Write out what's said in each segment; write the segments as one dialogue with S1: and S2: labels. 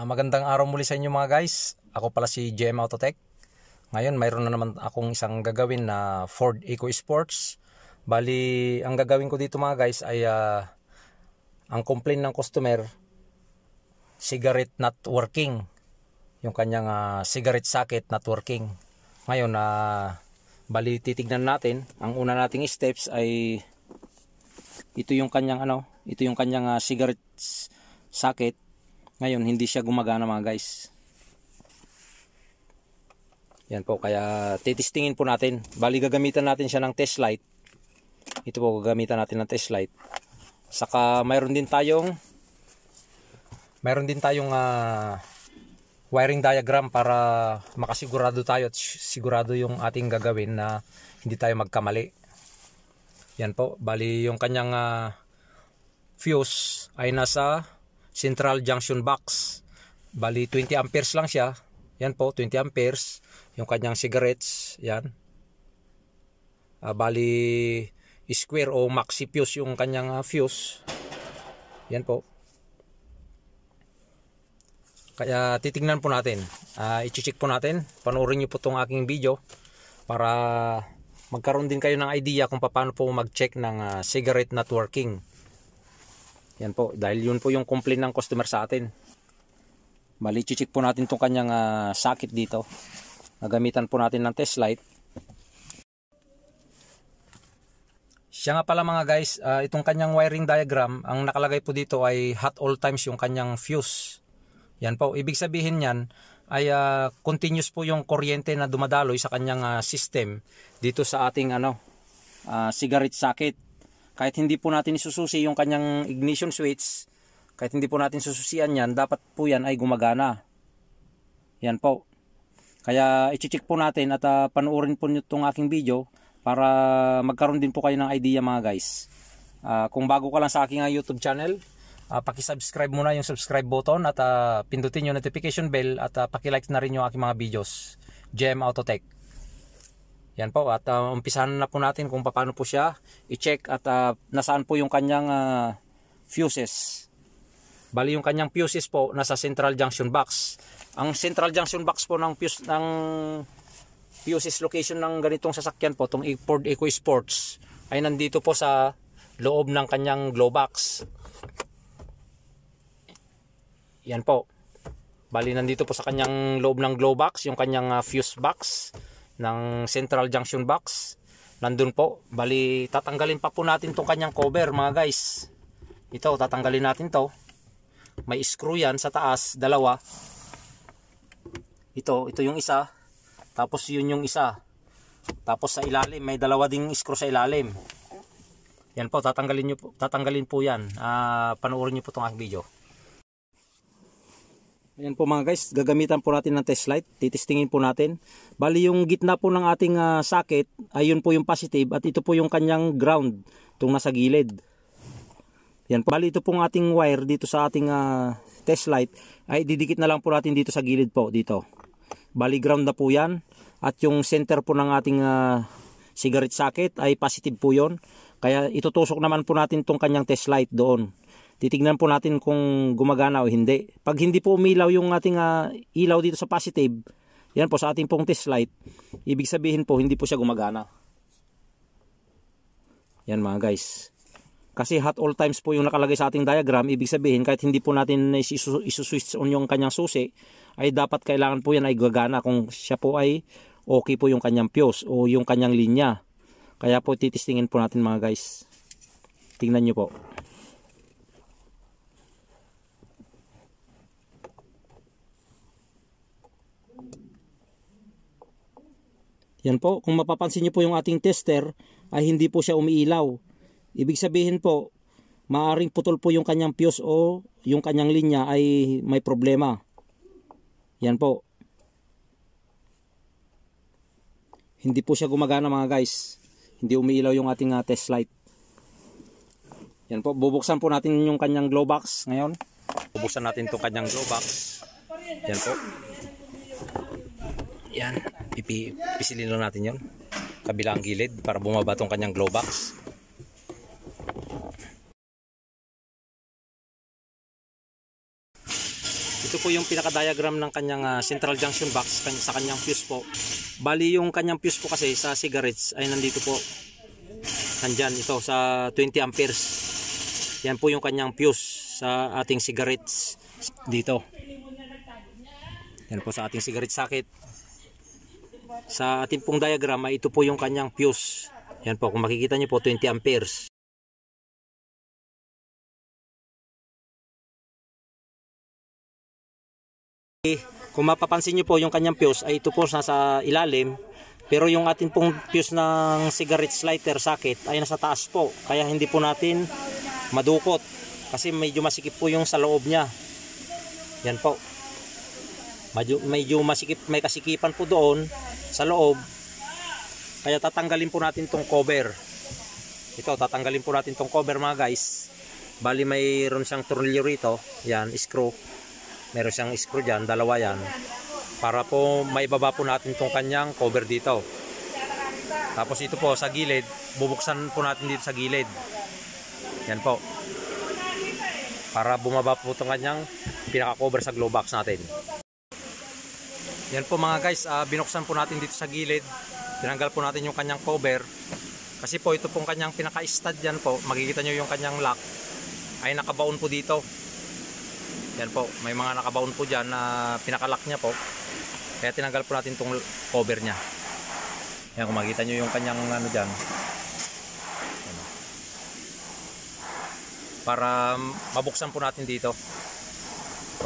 S1: Uh, magandang araw muli sa inyo mga guys. Ako pala si JM Autotech. Ngayon mayroon na naman akong isang gagawin na Ford EcoSports. Bali, ang gagawin ko dito mga guys ay uh, ang complaint ng customer cigarette not working. Yung kanyang uh, cigarette socket not working. Ngayon, uh, bali titignan natin. Ang una nating steps ay ito yung kanyang ano, ito yung kanyang uh, cigarette socket ngayon, hindi siya gumagana mga guys. Yan po, kaya titistingin po natin. Bali, gagamitan natin siya ng test light. Ito po, gagamitan natin ng test light. Saka, mayroon din tayong mayroon din tayong uh, wiring diagram para makasigurado tayo at sigurado yung ating gagawin na hindi tayo magkamali. Yan po, bali yung kanyang uh, fuse ay nasa central junction box. Bali 20 amperes lang siya. Yan po, 20 amperes. Yung kanyang cigarettes, yan. Uh, bali square o maxi fuse yung kanyang uh, fuse. Yan po. Kaya titingnan po natin. Uh, i-check po natin. Panoorin niyo po tong aking video para magkaroon din kayo ng idea kung paano po mag-check ng uh, cigarette networking. working. Yan po, dahil yun po yung complaint ng customer sa atin. Bali, chichik po natin itong kanyang uh, ah, socket dito. Nagamitan po natin ng test light. Siya nga pala mga guys, uh, itong kanyang wiring diagram, ang nakalagay po dito ay hot all times yung kanyang fuse. Yan po, ibig sabihin yan ay uh, continuous po yung kuryente na dumadaloy sa kanyang uh, system dito sa ating ano, uh, cigarette socket kahit hindi po natin isususi yung kanyang ignition switch, kahit hindi po natin sususian yan, dapat po yan ay gumagana. Yan po. Kaya i-check po natin at uh, panoorin po nyo itong aking video para magkaroon din po kayo ng idea mga guys. Uh, kung bago ka lang sa aking ah, YouTube channel, uh, paki-subscribe muna yung subscribe button at uh, pindutin yung notification bell at uh, paki-like na rin yung aking mga videos. Gem Autotech. Yan po at uh, umpisahan na po natin kung paano po siya i-check at uh, nasaan po yung kanyang uh, fuses. Bali yung kanyang fuses po nasa central junction box. Ang central junction box po ng fuse ng fuses location ng ganitong sasakyan po tong Ford Eco Sports ay nandito po sa loob ng kanyang glow box. Yan po. Bali nandito po sa kanyang loob ng glow box yung kanyang uh, fuse box ng central junction box nandun po bali tatanggalin pa po natin tong kanyang cover mga guys ito tatanggalin natin to may screw yan sa taas dalawa ito ito yung isa tapos yun yung isa tapos sa ilalim may dalawa ding screw sa ilalim yan po tatanggalin nyo po tatanggalin po yan uh, panoorin nyo po tong aking video Ayan po mga guys, gagamitan po natin ng test light. Titistingin po natin. Bali yung gitna po ng ating uh, socket, ayun po yung positive at ito po yung kanyang ground, itong nasa gilid. Yan po. Bali ito pong ating wire dito sa ating uh, test light, ay didikit na lang po natin dito sa gilid po, dito. Bali ground na po yan. At yung center po ng ating uh, cigarette socket ay positive po yon. Kaya itutusok naman po natin itong kanyang test light doon titignan po natin kung gumagana o hindi. Pag hindi po umilaw yung ating uh, ilaw dito sa positive, yan po sa ating pong test light, ibig sabihin po hindi po siya gumagana. Yan mga guys. Kasi hot all times po yung nakalagay sa ating diagram, ibig sabihin kahit hindi po natin isuswitch on yung kanyang susi, ay dapat kailangan po yan ay gagana kung siya po ay okay po yung kanyang fuse o yung kanyang linya. Kaya po titistingin po natin mga guys. Tingnan nyo po. Yan po, kung mapapansin niyo po yung ating tester ay hindi po siya umiilaw. Ibig sabihin po, maaring putol po yung kanyang fuse o yung kanyang linya ay may problema. Yan po. Hindi po siya gumagana mga guys. Hindi umiilaw yung ating uh, test light. Yan po, bubuksan po natin yung kanyang glow box ngayon. Bubuksan natin itong kanyang glow box. Yan po. Yan ipisilin lang natin yon kabilang gilid para bumaba tong kanyang glow box ito po yung pinaka-diagram ng kanyang uh, central junction box kan sa kanyang fuse po bali yung kanyang fuse po kasi sa cigarettes ay nandito po nandyan ito sa 20 amperes yan po yung kanyang fuse sa ating cigarettes dito yan po sa ating cigarette socket
S2: sa ating pong diagram ito po yung kanyang fuse. Yan po, kung makikita nyo po 20 amperes. Eh, kung mapapansin nyo po yung kanyang fuse ay ito po nasa
S1: ilalim. Pero yung ating pong fuse ng cigarette lighter socket ay nasa taas po. Kaya hindi po natin madukot. Kasi medyo masikip po yung sa loob niya. Yan po medyo, medyo masikip, may kasikipan po doon sa loob kaya tatanggalin po natin tong cover ito tatanggalin po natin tong cover mga guys bali mayroon siyang tornilyo rito yan screw meron siyang screw dyan dalawa yan para po maibaba po natin tong kanyang cover dito tapos ito po sa gilid bubuksan po natin dito sa gilid yan po para bumaba po itong kanyang pinaka cover sa glow box natin yan po mga guys, uh, binuksan po natin dito sa gilid. Tinanggal po natin yung kanyang cover. Kasi po ito pong kanyang pinaka-stud yan po. Makikita nyo yung kanyang lock ay nakabaon po dito. Yan po, may mga nakabaon po dyan na pinaka-lock niya po. Kaya tinanggal po natin itong cover niya. Yan, kung makikita nyo yung kanyang ano dyan. Para mabuksan po natin dito.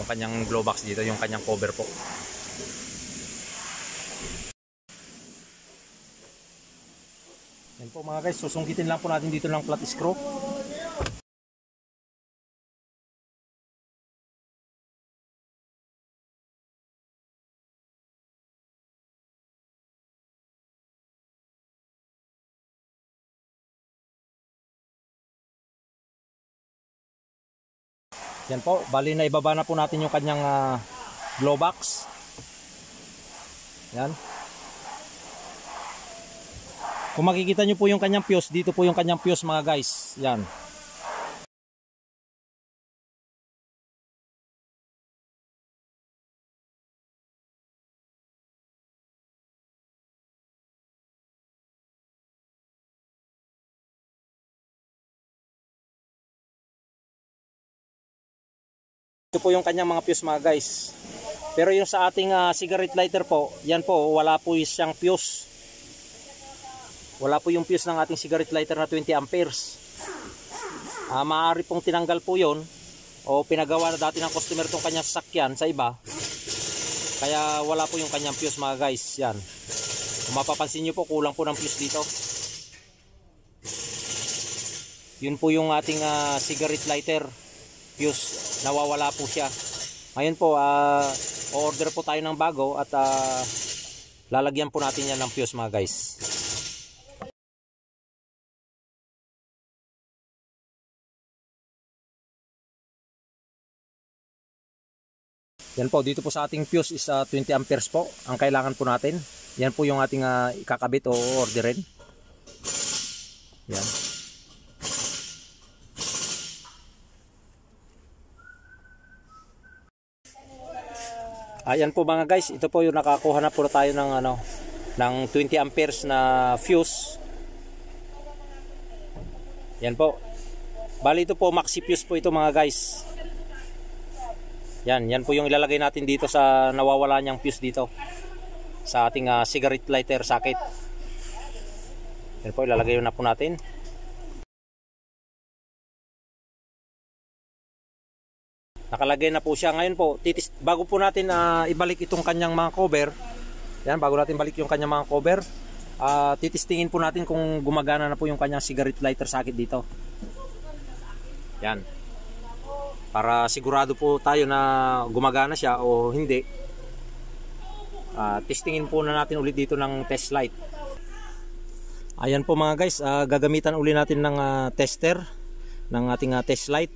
S1: Yung kanyang glow box dito, yung kanyang cover po.
S2: po mga guys, susungkitin lang po natin dito ng flat screw. Yan po, bali na ibaba na po natin yung kanyang uh, glow box. Yan.
S1: Kung makikita nyo po yung kanyang fuse, dito po yung kanyang fuse
S2: mga guys. Yan. Ito po yung kanyang mga fuse mga guys. Pero yung sa ating uh, cigarette lighter po, yan po, wala
S1: po siyang fuse wala po yung fuse ng ating cigarette lighter na 20 amperes. ah, maaari pong tinanggal po yon o pinagawa na dati ng customer tong kanyang sakyan sa iba. Kaya wala po yung kanyang fuse mga guys. Yan. Kung mapapansin nyo po, kulang po ng fuse dito. Yun po yung ating uh, cigarette lighter fuse. Nawawala po siya. Ngayon po, uh, ah, order po tayo ng bago at uh, lalagyan po natin yan ng
S2: fuse mga guys. Yan po, dito po sa ating fuse is uh, ah, 20 amperes po ang kailangan po natin.
S1: Yan po yung ating uh, ikakabit o orderin. Yan. Ayan po mga guys, ito po yung nakakuha na po tayo ng ano ng 20 amperes na fuse. Yan po. Bali ito po maxi fuse po ito mga guys. Yan, yan po yung ilalagay natin dito sa nawawala niyang fuse dito. Sa ating uh,
S2: cigarette lighter socket. Yan po, ilalagay na po natin. Nakalagay na po siya. Ngayon po, titis, bago po natin uh, ibalik itong kanyang mga cover, yan, bago natin
S1: balik yung kanyang mga cover, uh, titistingin po natin kung gumagana na po yung kanyang cigarette lighter socket dito. Yan para sigurado po tayo na gumagana siya o hindi uh, testingin po na natin ulit dito ng test light ayan po mga guys uh, gagamitan uli natin ng uh, tester ng ating uh, test light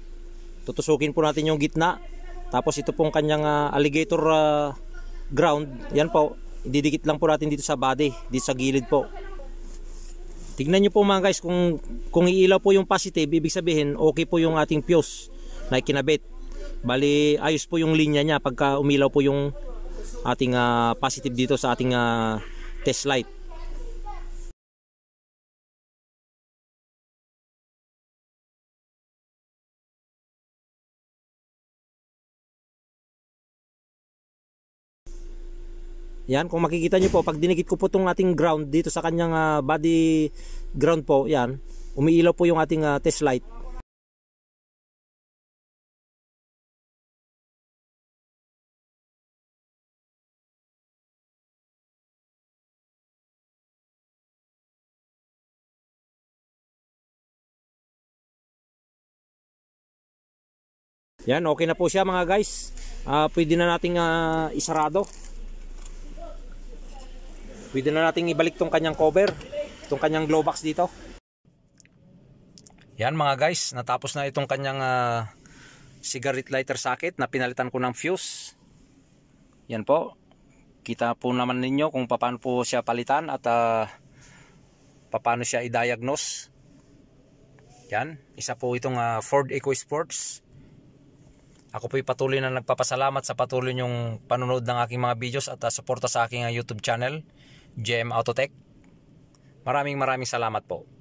S1: tutusukin po natin yung gitna tapos ito pong kanyang uh, alligator uh, ground yan po ididikit lang po natin dito sa body dito sa gilid po tignan nyo po mga guys kung, kung iilaw po yung positive ibig sabihin okay po yung ating fuse na ikinabit. Bali, ayos po yung linya niya pagka umilaw po yung ating uh, positive dito sa ating uh,
S2: test light. Yan, kung makikita nyo po, pag
S1: dinikit ko po itong ating ground dito sa kanyang uh, body ground po, yan, umiilaw po
S2: yung ating uh, test light. Yan, okay na po siya mga
S1: guys. Uh, pwede na nating uh, isarado. Pwede na nating ibalik tong kanyang cover, tong kanyang glow box dito. Yan mga guys, natapos na itong kanyang uh, cigarette lighter socket na pinalitan ko ng fuse. Yan po. Kita po naman ninyo kung paano po siya palitan at uh, paano siya i-diagnose. Yan, isa po itong uh, Ford EcoSports ako po'y patuloy na nagpapasalamat sa patuloy niyong panonood ng aking mga videos at uh, suporta sa aking ah, YouTube channel, GM Autotech. Maraming maraming salamat po.